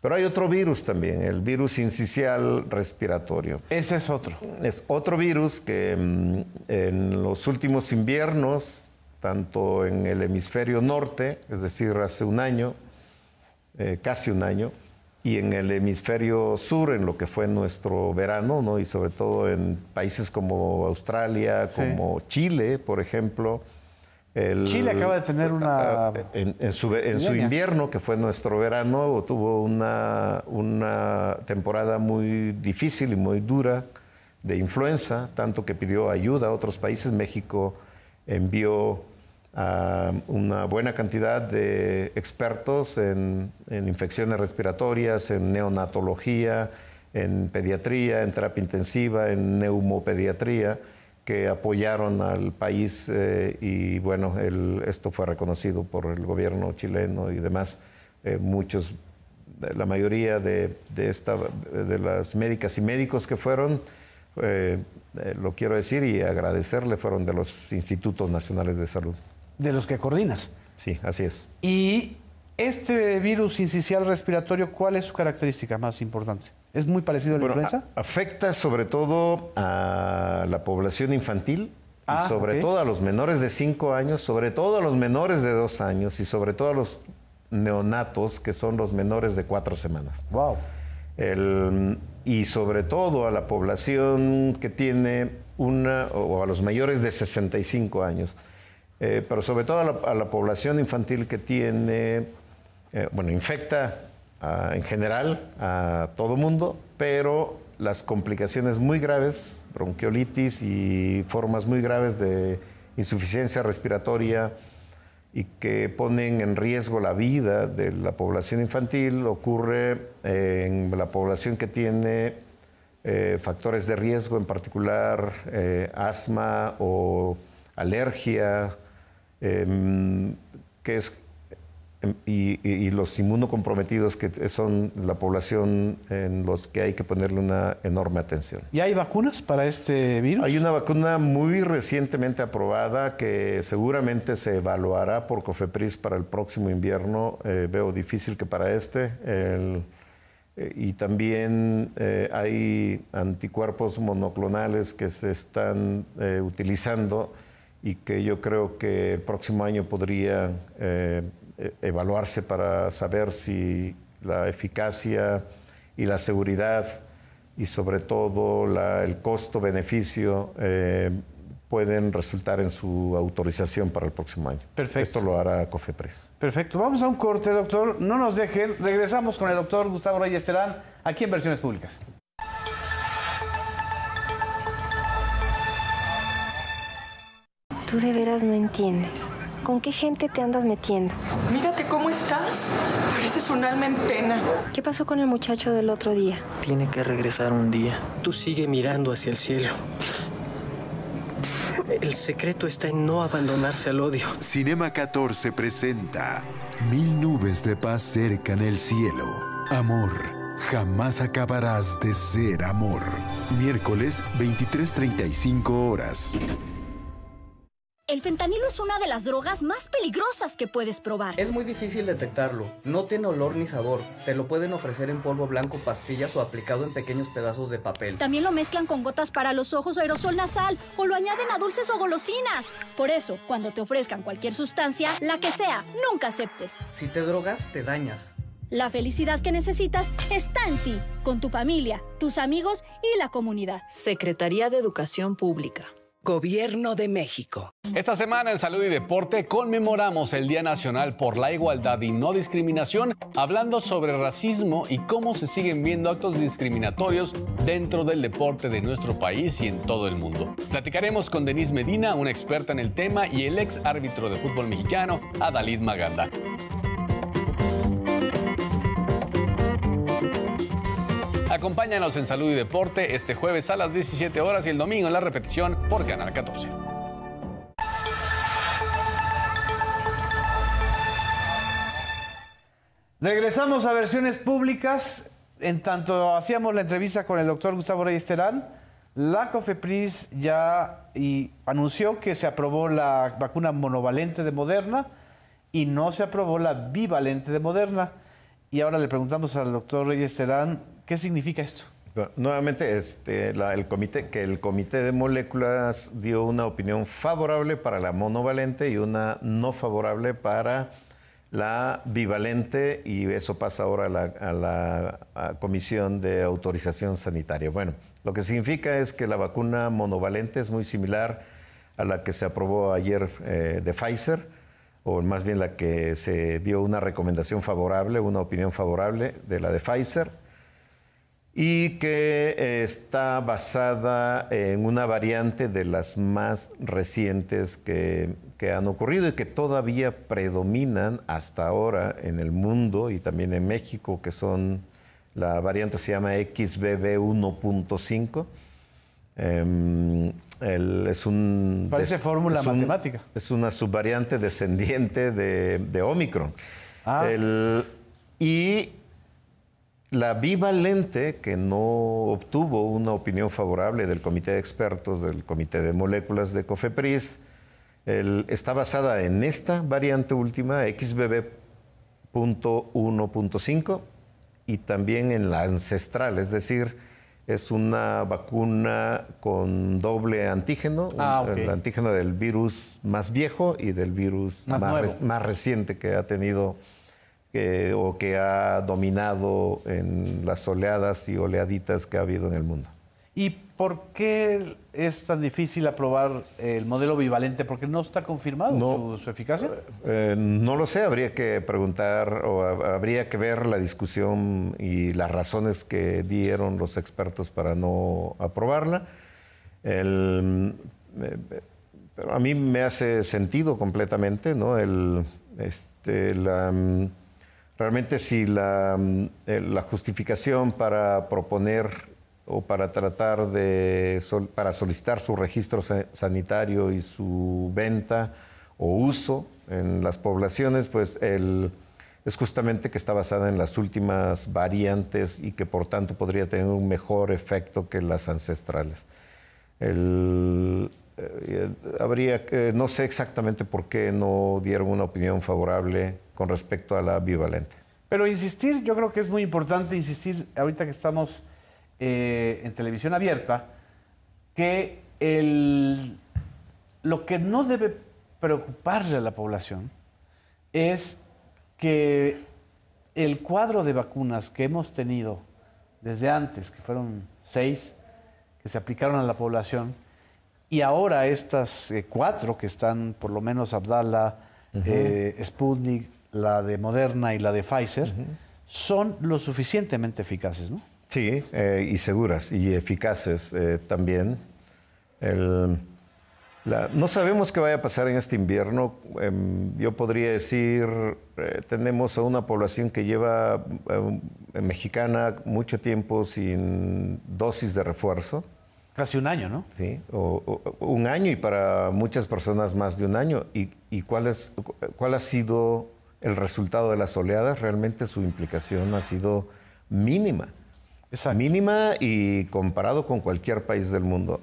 Pero hay otro virus también, el virus incisional respiratorio. Ese es otro. Es otro virus que mm, en los últimos inviernos tanto en el hemisferio norte, es decir, hace un año, eh, casi un año, y en el hemisferio sur, en lo que fue nuestro verano, y sobre todo en países como Australia, como Chile, por ejemplo. Chile acaba de tener una... Ah, en, su, invierno, que fue nuestro verano, tuvo una, una temporada muy difícil y muy dura de influenza, tanto que pidió ayuda a otros países. México envió a una buena cantidad de expertos en, infecciones respiratorias, en neonatología, en pediatría, en terapia intensiva, en neumopediatría, que apoyaron al país eh, y bueno, esto fue reconocido por el gobierno chileno y demás. Eh, muchos, la mayoría de, esta, de las médicas y médicos que fueron, eh, lo quiero decir y agradecerle, fueron de los institutos nacionales de salud de los que coordinas. Sí, así es. Y este virus incisional respiratorio, ¿cuál es su característica más importante? ¿Es muy parecido a la influenza? afecta sobre todo a la población infantil, ah, sobre todo a los menores de 5 años, sobre todo a los menores de 2 años y sobre todo a los neonatos, que son los menores de 4 semanas. ¡Wow! y sobre todo a la población que tiene una, o a los mayores de 65 años. Eh, pero sobre todo a la, población infantil que tiene, eh, bueno, infecta ah, en general a todo mundo, pero las complicaciones muy graves, bronquiolitis y formas muy graves de insuficiencia respiratoria y que ponen en riesgo la vida de la población infantil, ocurre eh, en la población que tiene factores de riesgo, en particular asma o alergia Em, que es, em, y, los inmunocomprometidos, que son la población en los que hay que ponerle una enorme atención. ¿Y hay vacunas para este virus? Hay una vacuna muy recientemente aprobada que seguramente se evaluará por COFEPRIS para el próximo invierno. Eh, veo difícil que para este. Eh, y también eh, hay anticuerpos monoclonales que se están utilizando y que yo creo que el próximo año podría eh, e-, evaluarse para saber si la eficacia y la seguridad y sobre todo el costo-beneficio eh, pueden resultar en su autorización para el próximo año. Perfecto. Esto lo hará COFEPRES. Perfecto. Vamos a un corte, doctor. No nos dejen. Regresamos con el doctor Gustavo Reyes Terán aquí en Versiones Públicas. Tú de veras no entiendes. ¿Con qué gente te andas metiendo? Mírate cómo estás. Pareces un alma en pena. ¿Qué pasó con el muchacho del otro día? Tiene que regresar un día. Tú sigue mirando hacia el cielo. El secreto está en no abandonarse al odio. Cinema 14 presenta Mil nubes de paz cerca en el cielo. Amor, jamás acabarás de ser amor. Miércoles 23:35 horas. El fentanilo es una de las drogas más peligrosas que puedes probar. Es muy difícil detectarlo. No tiene olor ni sabor. Te lo pueden ofrecer en polvo blanco, pastillas o aplicado en pequeños pedazos de papel. También lo mezclan con gotas para los ojos o aerosol nasal o lo añaden a dulces o golosinas. Por eso, cuando te ofrezcan cualquier sustancia, la que sea, nunca aceptes. Si te drogas, te dañas. La felicidad que necesitas está en ti, con tu familia, tus amigos y la comunidad. Secretaría de Educación Pública. Gobierno de México. Esta semana en Salud y Deporte conmemoramos el Día Nacional por la Igualdad y No Discriminación, hablando sobre racismo y cómo se siguen viendo actos discriminatorios dentro del deporte de nuestro país y en todo el mundo. Platicaremos con Denise Medina, una experta en el tema, y el ex árbitro de fútbol mexicano, Adalid Maganda. Acompáñanos en Salud y Deporte este jueves a las 17 horas y el domingo en la repetición por Canal 14. Regresamos a versiones públicas. En tanto hacíamos la entrevista con el doctor Gustavo Reyes Terán, la COFEPRIS ya anunció que se aprobó la vacuna monovalente de Moderna y no se aprobó la bivalente de Moderna. Y ahora le preguntamos al doctor Reyes Terán ¿Qué significa esto? nuevamente, este, el comité, que el comité de moléculas dio una opinión favorable para la monovalente y una no favorable para la bivalente y eso pasa ahora a la, comisión de autorización sanitaria. Bueno, lo que significa es que la vacuna monovalente es muy similar a la que se aprobó ayer eh, de Pfizer, o más bien la que se dio una recomendación favorable, una opinión favorable de la de Pfizer y que eh, está basada en una variante de las más recientes que, han ocurrido y que todavía predominan hasta ahora en el mundo y también en México, que son, la variante se llama XBB 1.5. Em, es un. Parece fórmula matemática. es una subvariante descendiente de, de Omicron. Ah. y la viva lente, que no obtuvo una opinión favorable del comité de expertos, del comité de moléculas de COFEPRIS, está basada en esta variante última, XBB.1.5, y también en la ancestral, es decir, es una vacuna con doble antígeno, ah, el antígeno del virus más viejo y del virus más reciente que ha tenido o que ha dominado en las oleadas y oleaditas que ha habido en el mundo. ¿Y por qué es tan difícil aprobar el modelo bivalente? Porque no está confirmado su, eficacia. Eh, no lo sé, habría que preguntar o habría que ver la discusión y las razones que dieron los expertos para no aprobarla. Eh, pero a mí me hace sentido completamente, ¿no? El, este, la, mm, Realmente si mm, eh, la, justificación para proponer o para tratar de, para solicitar su registro sanitario y su venta o uso en las poblaciones, pues el, es justamente que está basada en las últimas variantes y que por tanto podría tener un mejor efecto que las ancestrales. El, eh, eh, habría, no sé exactamente por qué no dieron una opinión favorable con respecto a la bivalente. Pero insistir, yo creo que es muy importante insistir, ahorita que estamos eh, en televisión abierta, que lo que no debe preocuparle a la población es que el cuadro de vacunas que hemos tenido desde antes, que fueron seis, que se aplicaron a la población, y ahora estas eh, cuatro que están, por lo menos Abdala, eh, Sputnik, la de Moderna y la de Pfizer, son lo suficientemente eficaces, ¿no? Sí, eh, y seguras y eficaces también. no sabemos qué vaya a pasar en este invierno. Em, yo podría decir, tenemos a una población que lleva em, mexicana mucho tiempo sin dosis de refuerzo Casi un año, ¿no? Sí, o, un año y para muchas personas más de un año. ¿Y, cuál, es, cuál ha sido el resultado de las oleadas? Realmente su implicación ha sido mínima. Exacto. Mínima y comparado con cualquier país del mundo.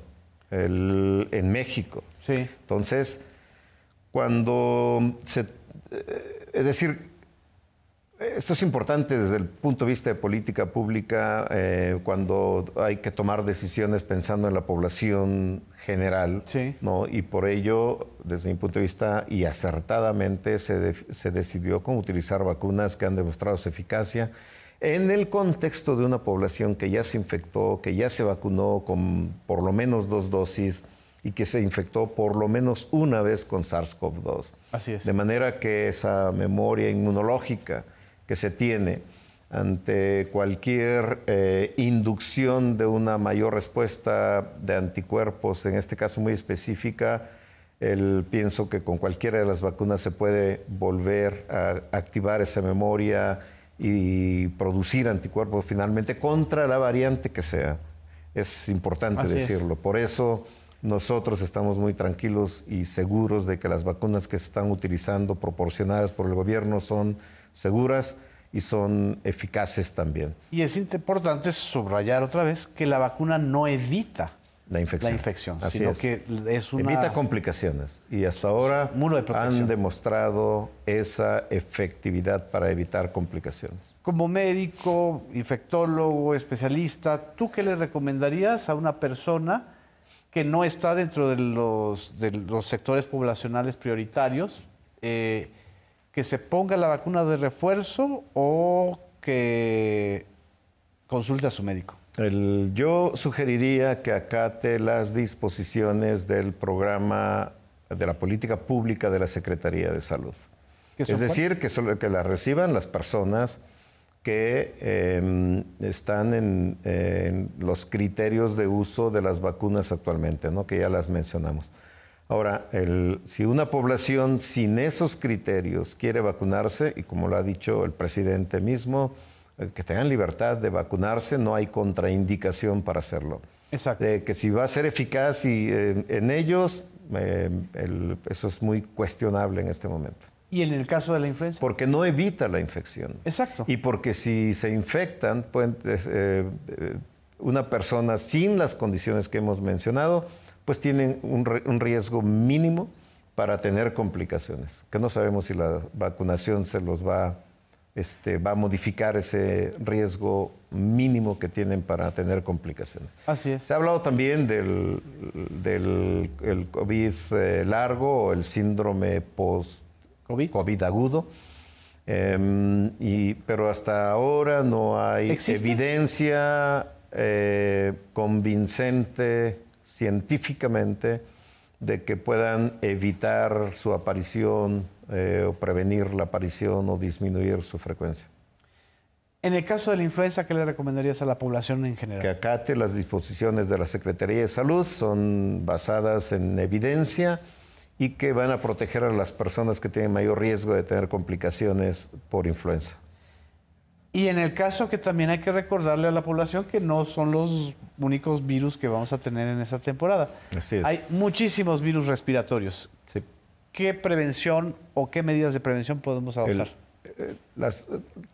El, en México. Sí. Entonces, cuando se. Eh, es decir, esto es importante desde el punto de vista de política pública, eh, cuando hay que tomar decisiones pensando en la población general, y por ello, desde mi punto de vista, y acertadamente, se, decidió cómo utilizar vacunas que han demostrado su eficacia en el contexto de una población que ya se infectó, que ya se vacunó con por lo menos dos dosis y que se infectó por lo menos una vez con SARS-CoV-2. Así es. De manera que esa memoria inmunológica, que se tiene ante cualquier eh, inducción de una mayor respuesta de anticuerpos, en este caso muy específica, el, pienso que con cualquiera de las vacunas se puede volver a activar esa memoria y producir anticuerpos finalmente contra la variante que sea. Es importante decirlo. Por eso nosotros estamos muy tranquilos y seguros de que las vacunas que se están utilizando proporcionadas por el gobierno son seguras y son eficaces también. Y es importante subrayar otra vez que la vacuna no evita la infección, la infección sino que es una... Evita complicaciones y hasta ahora han demostrado esa efectividad para evitar complicaciones. Como médico, infectólogo, especialista, ¿tú qué le recomendarías a una persona que no está dentro de los, de los sectores poblacionales prioritarios? Eh, que se ponga la vacuna de refuerzo o que consulte a su médico? yo sugeriría que acate las disposiciones del programa de la política pública de la Secretaría de Salud. Es decir, que, solo, que la reciban las personas que em, están en, los criterios de uso de las vacunas actualmente, que ya las mencionamos. Ahora, si una población sin esos criterios quiere vacunarse, y como lo ha dicho el presidente mismo, eh, que tengan libertad de vacunarse, no hay contraindicación para hacerlo. Exacto. De que si va a ser eficaz y, eh, en ellos, eh, eso es muy cuestionable en este momento. ¿Y en el caso de la infección? Porque no evita la infección. Exacto. Y porque si se infectan, una persona sin las condiciones que hemos mencionado, pues tienen un, riesgo mínimo para tener complicaciones, que no sabemos si la vacunación se los va, este, va a modificar ese riesgo mínimo que tienen para tener complicaciones. Así es. Se ha hablado también del, del COVID eh, largo o el síndrome post-COVID agudo, em, y, pero hasta ahora no hay evidencia eh, convincente científicamente de que puedan evitar su aparición eh, o prevenir la aparición o disminuir su frecuencia. En el caso de la influenza, ¿qué le recomendarías a la población en general? Que acate las disposiciones de la Secretaría de Salud, son basadas en evidencia y que van a proteger a las personas que tienen mayor riesgo de tener complicaciones por influenza. Y en el caso que también hay que recordarle a la población que no son los únicos virus que vamos a tener en esa temporada. Hay muchísimos virus respiratorios. ¿Qué prevención o qué medidas de prevención podemos adoptar? Eh,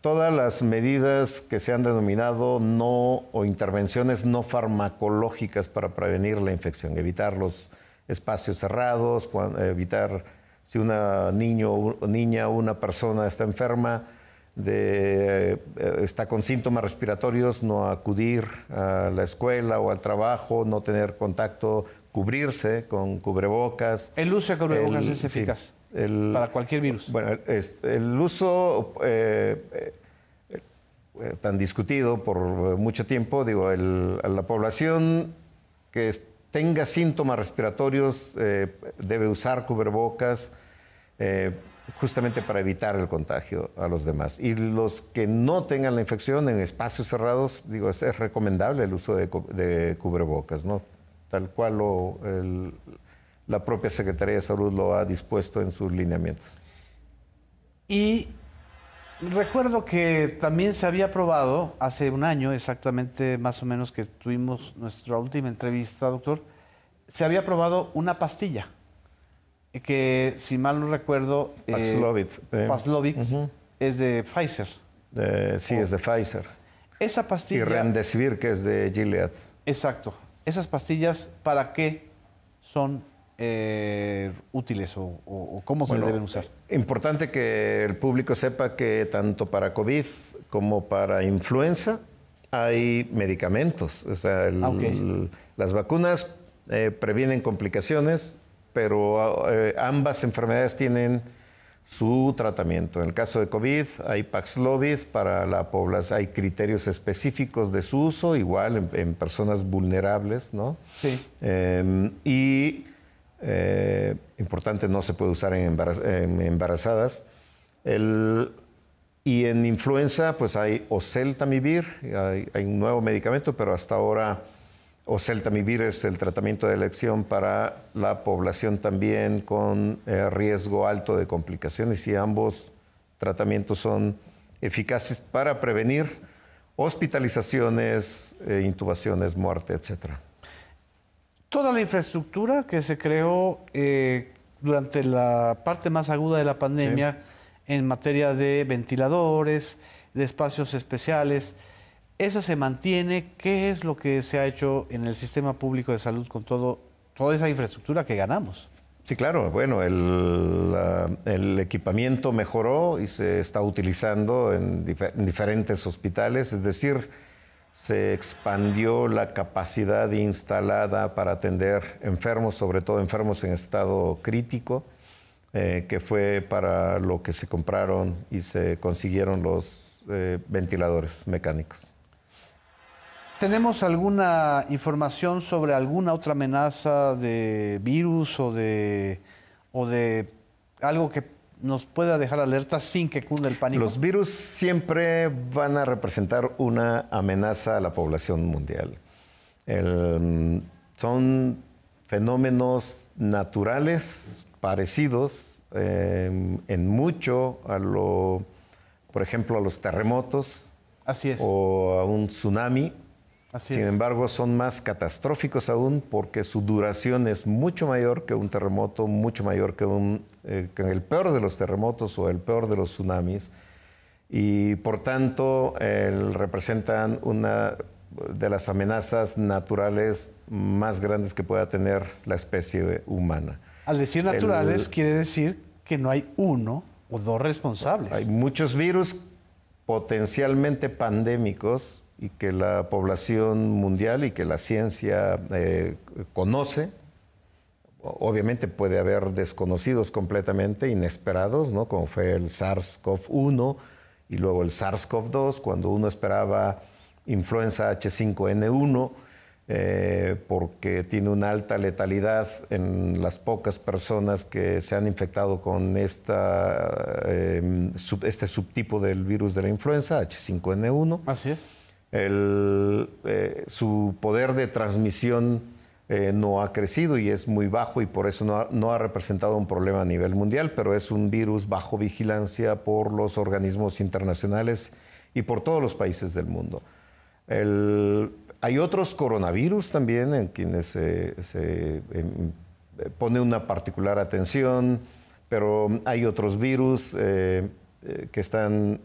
todas las medidas que se han denominado no o intervenciones no farmacológicas para prevenir la infección, evitar los espacios cerrados, evitar si una niño o niña o una persona está enferma, de eh, está con síntomas respiratorios, no acudir a la escuela o al trabajo, no tener contacto, cubrirse con cubrebocas. El uso de cubrebocas es eficaz para cualquier virus. Bueno, el uso eh, eh, tan discutido por mucho tiempo, digo, la población que tenga síntomas respiratorios debe usar cubrebocas justamente para evitar el contagio a los demás. Y los que no tengan la infección en espacios cerrados, digo, es, recomendable el uso de, cubrebocas, ¿no? Tal cual lo, la propia Secretaría de Salud lo ha dispuesto en sus lineamientos. Y recuerdo que también se había probado hace un año, exactamente más o menos que tuvimos nuestra última entrevista, doctor, se había probado una pastilla que si mal no recuerdo... Eh, Paxlovid. Eh. es de Pfizer. sí, oh. es de Pfizer. Esa pastilla... Y Remdesivir, que es de Gilead. Exacto. ¿Esas pastillas para qué son eh, útiles o, cómo se deben usar? Importante que el público sepa que tanto para COVID como para influenza hay medicamentos. O sea, ah, las vacunas previenen complicaciones pero ah, eh, ambas enfermedades tienen su tratamiento. En el caso de COVID hay Paxlovid para la población, hay criterios específicos de su uso, igual en, personas vulnerables, ¿no? Sí. Em, y eh, importante, no se puede usar en, embarazadas. y en influenza, pues hay oseltamivir, hay, hay un nuevo medicamento, pero hasta ahora o celtamivir es el tratamiento de elección para la población también con eh, riesgo alto de complicaciones y ambos tratamientos son eficaces para prevenir hospitalizaciones, eh, intubaciones, muerte, etc. Toda la infraestructura que se creó eh, durante la parte más aguda de la pandemia en materia de ventiladores, de espacios especiales, esa se mantiene. ¿Qué es lo que se ha hecho en el sistema público de salud con todo, toda esa infraestructura que ganamos? Sí, claro. Bueno, el, equipamiento mejoró y se está utilizando en, diferentes hospitales, es decir, se expandió la capacidad instalada para atender enfermos, sobre todo enfermos en estado crítico, eh, que fue para lo que se compraron y se consiguieron los eh, ventiladores mecánicos. ¿Tenemos alguna información sobre alguna otra amenaza de virus o de, o de algo que nos pueda dejar alerta sin que cunda el pánico? Los virus siempre van a representar una amenaza a la población mundial. son fenómenos naturales parecidos eh, en mucho a lo, por ejemplo, a los terremotos. Así es. O a un tsunami sin embargo, son más catastróficos aún porque su duración es mucho mayor que un terremoto, mucho mayor que, eh, el peor de los terremotos o el peor de los tsunamis. Y por tanto, representan una de las amenazas naturales más grandes que pueda tener la especie humana. Al decir naturales, quiere decir que no hay uno o dos responsables. Hay muchos virus potencialmente pandémicos y que la población mundial y que la ciencia eh, conoce. Obviamente puede haber desconocidos completamente, inesperados, ¿no? como fue el SARS-CoV-1 y luego el SARS-CoV-2, cuando uno esperaba influenza H5N1, eh, porque tiene una alta letalidad en las pocas personas que se han infectado con esta, eh, este subtipo del virus de la influenza, H5N1. Así es. Eh, su poder de transmisión eh, no ha crecido y es muy bajo y por eso no ha, representado un problema a nivel mundial, pero es un virus bajo vigilancia por los organismos internacionales y por todos los países del mundo. hay otros coronavirus también en quienes eh, se, em, pone una particular atención, pero hay otros virus que están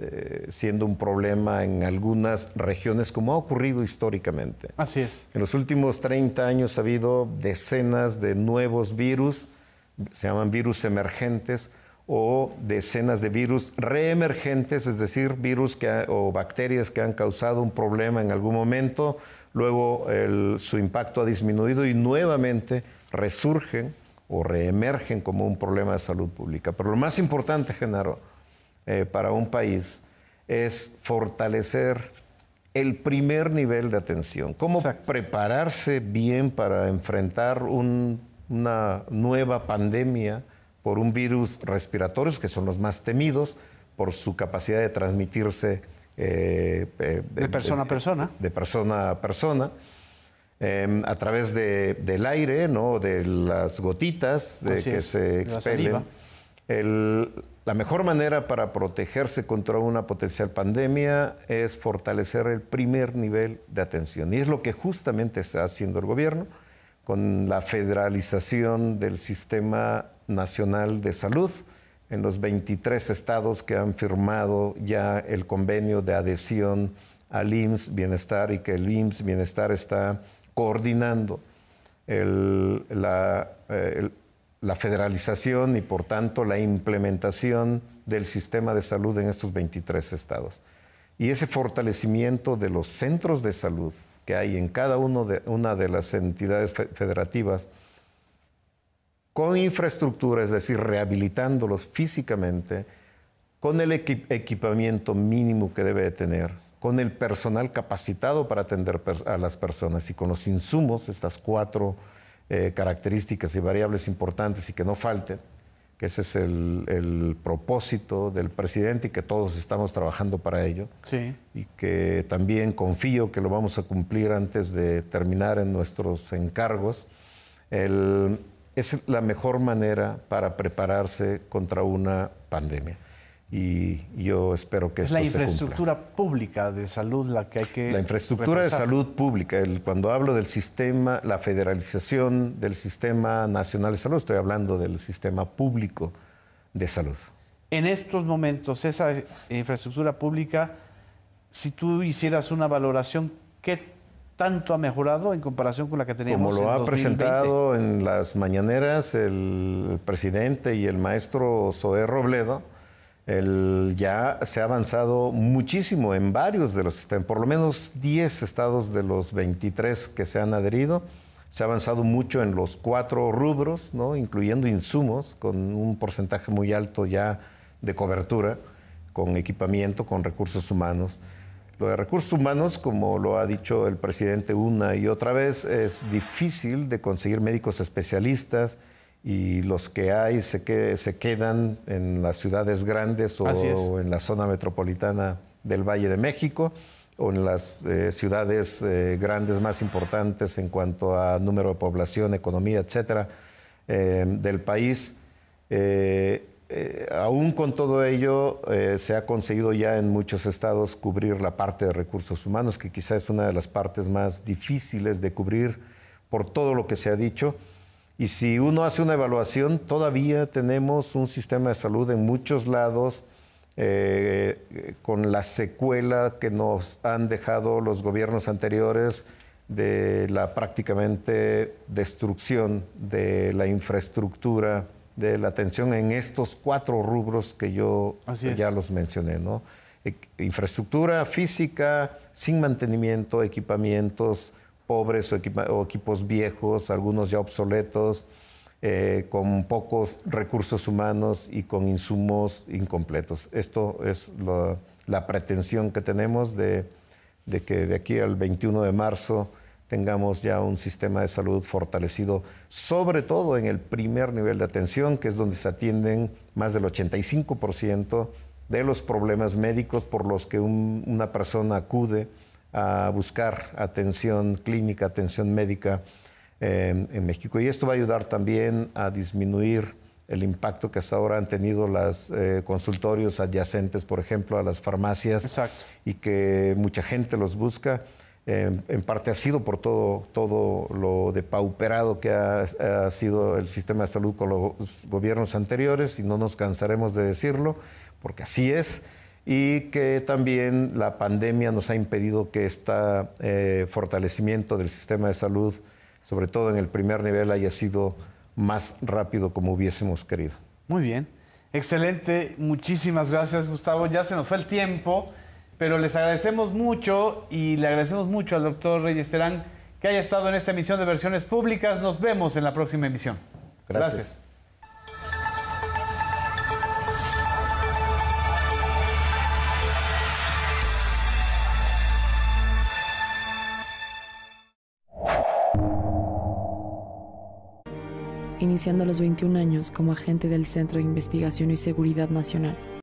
eh, siendo un problema en algunas regiones, como ha ocurrido históricamente. Así es. En los últimos 30 años ha habido decenas de nuevos virus, se llaman virus emergentes, o decenas de virus reemergentes, es decir, virus o bacterias que han causado un problema en algún momento, luego su impacto ha disminuido y nuevamente resurgen o reemergen como un problema de salud pública. Pero lo más importante, Genaro, eh, para un país es fortalecer el primer nivel de atención, cómo prepararse bien para enfrentar una nueva pandemia por un virus respiratorio, que son los más temidos, por su capacidad de transmitirse eh, eh, de persona a persona. De persona a persona. Em, a través del aire, ¿no? de las gotitas de que se expelen. El, la mejor manera para protegerse contra una potencial pandemia es fortalecer el primer nivel de atención. Y es lo que justamente está haciendo el gobierno con la federalización del sistema nacional de salud en los 23 estados que han firmado ya el convenio de adhesión al IMSS Bienestar y que el IMSS Bienestar está coordinando el, la, eh, el, la federalización y por tanto la implementación del sistema de salud en estos 23 estados. Y ese fortalecimiento de los centros de salud que hay en cada uno de, una de las entidades federativas con infraestructura, es decir, rehabilitándolos físicamente, con el equipamiento mínimo que debe de tener, con el personal capacitado para atender a las personas y con los insumos, estas cuatro eh, características y variables importantes y que no falten, que ese es el, propósito del presidente y que todos estamos trabajando para ello. Y que también confío que lo vamos a cumplir antes de terminar en nuestros encargos. es la mejor manera para prepararse contra una pandemia y yo espero que es la infraestructura pública de salud la que hay que la infraestructura de salud pública cuando hablo del sistema la federalización del sistema nacional de salud estoy hablando del sistema público de salud en estos momentos esa infraestructura pública si tú hicieras una valoración qué tanto ha mejorado en comparación con la que teníamos Como lo ha presentado en las mañaneras el presidente y el maestro Zoé Robledo, el, ya se ha avanzado muchísimo en varios de los, por lo menos 10 estados de los 23 que se han adherido, se ha avanzado mucho en los cuatro rubros, ¿no? incluyendo insumos, con un porcentaje muy alto ya de cobertura, con equipamiento, con recursos humanos. Lo de recursos humanos, como lo ha dicho el presidente una y otra vez, es difícil de conseguir médicos especialistas, y los que hay se, quedan en las ciudades grandes o, en la zona metropolitana del Valle de México o en las eh, ciudades eh, grandes más importantes en cuanto a número de población, economía, etcétera, eh, del país. aún con todo ello, se ha conseguido ya en muchos estados cubrir la parte de recursos humanos, que quizás es una de las partes más difíciles de cubrir por todo lo que se ha dicho y si uno hace una evaluación, todavía tenemos un sistema de salud en muchos lados eh, eh, con la secuela que nos han dejado los gobiernos anteriores de la prácticamente destrucción de la infraestructura de la atención en estos cuatro rubros que yo ya los mencioné, ¿no? E, infraestructura física, sin mantenimiento, equipamientos, pobres o, equipos viejos, algunos ya obsoletos, eh, con pocos recursos humanos y con insumos incompletos. Esto es la, pretensión que tenemos de, que de aquí al 21 de marzo tengamos ya un sistema de salud fortalecido, sobre todo en el primer nivel de atención, que es donde se atienden más del 85% de los problemas médicos por los que una persona acude a buscar atención clínica, atención médica em, en México. Y esto va a ayudar también a disminuir el impacto que hasta ahora han tenido los eh, consultorios adyacentes, por ejemplo, a las farmacias, y que mucha gente los busca. Em, en parte ha sido por todo, todo lo depauperado que ha, sido el sistema de salud con los gobiernos anteriores, y no nos cansaremos de decirlo, porque así es y que también la pandemia nos ha impedido que este fortalecimiento del sistema de salud, sobre todo en el primer nivel, haya sido más rápido como hubiésemos querido. Muy bien, excelente, muchísimas gracias Gustavo, ya se nos fue el tiempo, pero les agradecemos mucho y le agradecemos mucho al doctor Reyes Terán que haya estado en esta emisión de versiones públicas, nos vemos en la próxima emisión. gracias. iniciando a los 21 años como agente del Centro de Investigación y Seguridad Nacional.